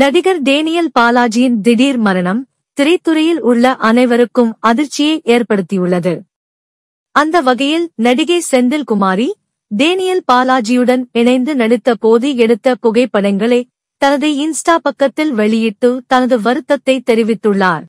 நடிகர் டேனியல் பாலாஜியின் திடீர் மரணம் திரைத்துறையில் உள்ள அனைவருக்கும் அதிர்ச்சியை ஏற்படுத்தியுள்ளது அந்த வகையில் நடிகை செந்தில்குமாரி டேனியல் பாலாஜியுடன் இணைந்து நடித்த போது எடுத்த புகைப்படங்களை தனது இன்ஸ்டா பக்கத்தில் வெளியிட்டு தனது வருத்தத்தை தெரிவித்துள்ளார்